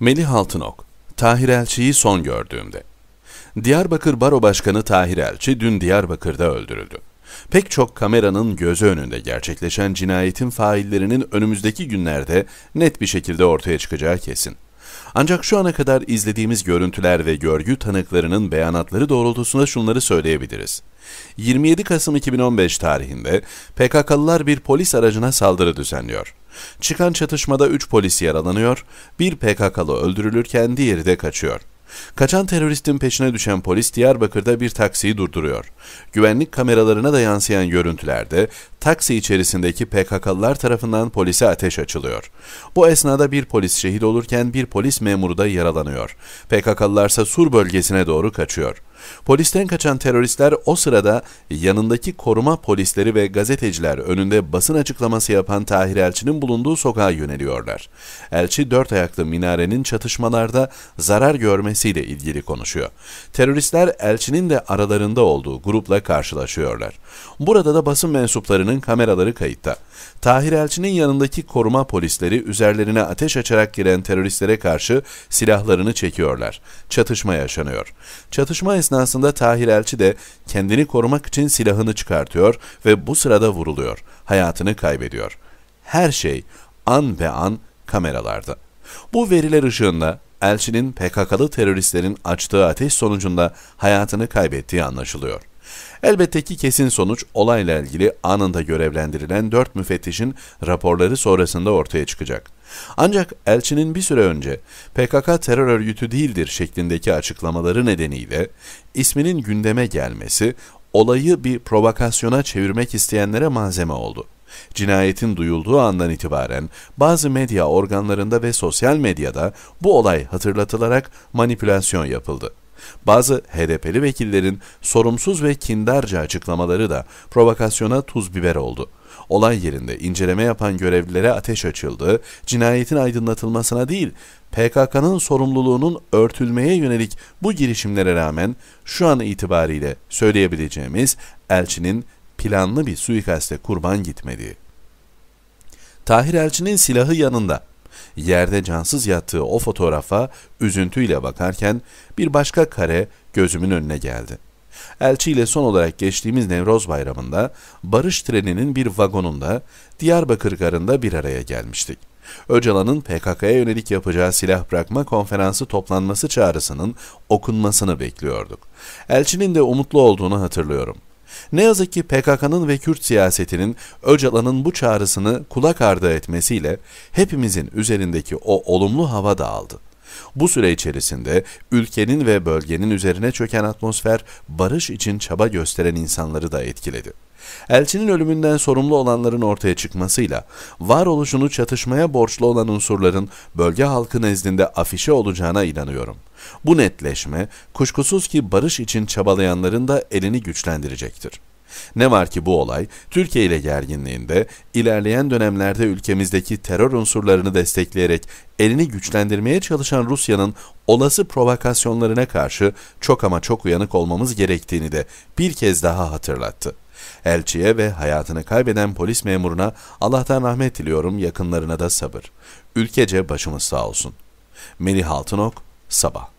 Melih Altınok, Tahir Elçi'yi son gördüğümde. Diyarbakır Baro Başkanı Tahir Elçi dün Diyarbakır'da öldürüldü. Pek çok kameranın gözü önünde gerçekleşen cinayetin faillerinin önümüzdeki günlerde net bir şekilde ortaya çıkacağı kesin. Ancak şu ana kadar izlediğimiz görüntüler ve görgü tanıklarının beyanatları doğrultusunda şunları söyleyebiliriz. 27 Kasım 2015 tarihinde PKK'lılar bir polis aracına saldırı düzenliyor. Çıkan çatışmada 3 polis yaralanıyor, bir PKK'lı öldürülürken diğeri de kaçıyor. Kaçan teröristin peşine düşen polis Diyarbakır'da bir taksiyi durduruyor. Güvenlik kameralarına da yansıyan görüntülerde taksi içerisindeki PKK'lılar tarafından polise ateş açılıyor. Bu esnada bir polis şehit olurken bir polis memuru da yaralanıyor. PKK'lılar ise Sur bölgesine doğru kaçıyor. Polisten kaçan teröristler o sırada yanındaki koruma polisleri ve gazeteciler önünde basın açıklaması yapan Tahir Elçi'nin bulunduğu sokağa yöneliyorlar. Elçi dört ayaklı minarenin çatışmalarda zarar görmesiyle ilgili konuşuyor. Teröristler Elçi'nin de aralarında olduğu grupla karşılaşıyorlar. Burada da basın mensuplarının kameraları kayıtta. Tahir Elçi'nin yanındaki koruma polisleri üzerlerine ateş açarak giren teröristlere karşı silahlarını çekiyorlar. Çatışma yaşanıyor. Çatışma esnasında esnasında Tahir Elçi de kendini korumak için silahını çıkartıyor ve bu sırada vuruluyor. Hayatını kaybediyor. Her şey an ve an kameralarda. Bu veriler ışığında Elçinin PKK'lı teröristlerin açtığı ateş sonucunda hayatını kaybettiği anlaşılıyor. Elbette ki kesin sonuç olayla ilgili anında görevlendirilen 4 müfettişin raporları sonrasında ortaya çıkacak. Ancak elçinin bir süre önce PKK terör örgütü değildir şeklindeki açıklamaları nedeniyle isminin gündeme gelmesi olayı bir provokasyona çevirmek isteyenlere malzeme oldu. Cinayetin duyulduğu andan itibaren bazı medya organlarında ve sosyal medyada bu olay hatırlatılarak manipülasyon yapıldı. Bazı HDP'li vekillerin sorumsuz ve kindarca açıklamaları da provokasyona tuz biber oldu. Olay yerinde inceleme yapan görevlilere ateş açıldı, cinayetin aydınlatılmasına değil, PKK'nın sorumluluğunun örtülmeye yönelik bu girişimlere rağmen şu an itibariyle söyleyebileceğimiz elçinin planlı bir suikaste kurban gitmediği. Tahir Elçi'nin silahı yanında yerde cansız yattığı o fotoğrafa üzüntüyle bakarken bir başka kare gözümün önüne geldi. Elçi ile son olarak geçtiğimiz Nevroz Bayramı'nda barış treninin bir vagonunda Diyarbakır garında bir araya gelmiştik. Öcalan'ın PKK'ya yönelik yapacağı silah bırakma konferansı toplanması çağrısının okunmasını bekliyorduk. Elçinin de umutlu olduğunu hatırlıyorum. Ne yazık ki PKK'nın ve Kürt siyasetinin Öcalan'ın bu çağrısını kulak ardı etmesiyle hepimizin üzerindeki o olumlu hava dağıldı. Bu süre içerisinde ülkenin ve bölgenin üzerine çöken atmosfer barış için çaba gösteren insanları da etkiledi. Elçinin ölümünden sorumlu olanların ortaya çıkmasıyla varoluşunu çatışmaya borçlu olan unsurların bölge halkı nezdinde afişe olacağına inanıyorum. Bu netleşme kuşkusuz ki barış için çabalayanların da elini güçlendirecektir. Ne var ki bu olay, Türkiye ile gerginliğinde ilerleyen dönemlerde ülkemizdeki terör unsurlarını destekleyerek elini güçlendirmeye çalışan Rusya'nın olası provokasyonlarına karşı çok ama çok uyanık olmamız gerektiğini de bir kez daha hatırlattı. Elçiye ve hayatını kaybeden polis memuruna Allah'tan rahmet diliyorum, yakınlarına da sabır. Ülkece başımız sağ olsun. Melih Altınok, Sabah